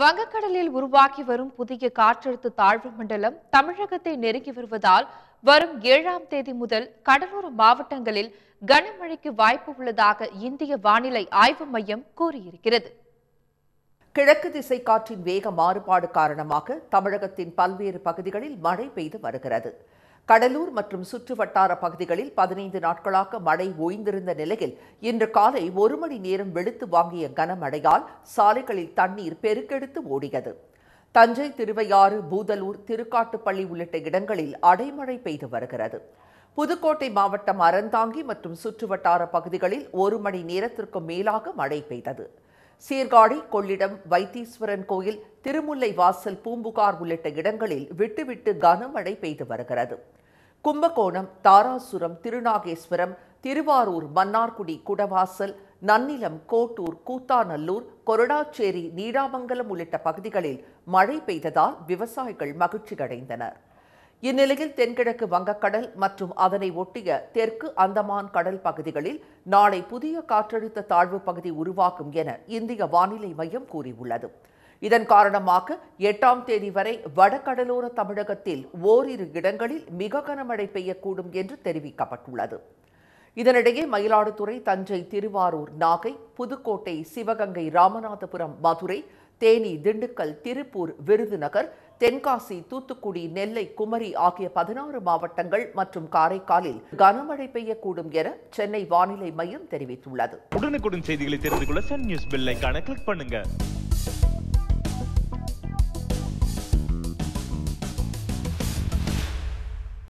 வங்கக்கடலில் உருவாகி வரும் புதிய காற்றழுத்த தாழ்வு மண்டலம் தமிழகத்தை நெருங்கி வருவதால் வரும் ஏழாம் தேதி முதல் கடலோர மாவட்டங்களில் கனமழைக்கு வாய்ப்பு உள்ளதாக இந்திய வானிலை ஆய்வு மையம் கூறியிருக்கிறது கிழக்கு திசை காற்றின் வேக மாறுபாடு காரணமாக தமிழகத்தின் பல்வேறு பகுதிகளில் மழை பெய்து வருகிறது கடலூர் மற்றும் சுற்று வட்டார பகுதிகளில் பதினைந்து நாட்களாக மழை ஓய்ந்திருந்த நிலையில் இன்று காலை ஒரு மணி நேரம் வெளுத்து வாங்கிய கனமழையால் சாலைகளில் தண்ணீர் பெருக்கெடுத்து ஓடியது தஞ்சை திருவையாறு பூதலூர் திருக்காட்டுப்பள்ளி உள்ளிட்ட இடங்களில் அடைமழை பெய்து வருகிறது புதுக்கோட்டை மாவட்டம் அறந்தாங்கி மற்றும் சுற்று வட்டார பகுதிகளில் ஒரு மணி நேரத்திற்கும் மேலாக மழை பெய்தது சீர்காழி கொள்ளிடம் வைத்தீஸ்வரன் கோயில் திருமுல்லை வாசல் பூம்புகார் உள்ளிட்ட இடங்களில் விட்டுவிட்டு கனமழை பெய்து வருகிறது கும்பகோணம் தாராசுரம் திருநாகேஸ்வரம் திருவாரூர் மன்னார்குடி குடவாசல் நன்னிலம் கோட்டூர் கூத்தாநல்லூர் கொரடாச்சேரி நீடாமங்கலம் உள்ளிட்ட பகுதிகளில் மழை பெய்ததால் விவசாயிகள் மகிழ்ச்சியடைந்தனர் இந்நிலையில் தென்கிழக்கு வங்கக்கடல் மற்றும் அதனை ஒட்டிய தெற்கு அந்தமான் கடல் பகுதிகளில் நாளை புதிய காற்றழுத்த தாழ்வு பகுதி உருவாகும் என இந்திய வானிலை மையம் கூறியுள்ளது இதன் காரணமாக எட்டாம் தேதி வரை வடகடலோர தமிழகத்தில் ஓரிரு இடங்களில் மிக கனமழை பெய்யக்கூடும் என்று தெரிவிக்கப்பட்டுள்ளது இதனிடையே மயிலாடுதுறை தஞ்சை திருவாரூர் நாகை புதுக்கோட்டை சிவகங்கை ராமநாதபுரம் மதுரை தேனி திண்டுக்கல் திருப்பூர் விருதுநகர் தென்காசி தூத்துக்குடி நெல்லை குமரி ஆகிய பதினாறு மாவட்டங்கள் மற்றும் காரைக்காலில் கனமழை பெய்யக்கூடும் என சென்னை வானிலை மையம் தெரிவித்துள்ளது உடனுக்குடன் செய்திகளை தெரிந்து கொள்ள சன் நியூஸ் பெல்லைக்கான கிளிக் பண்ணுங்க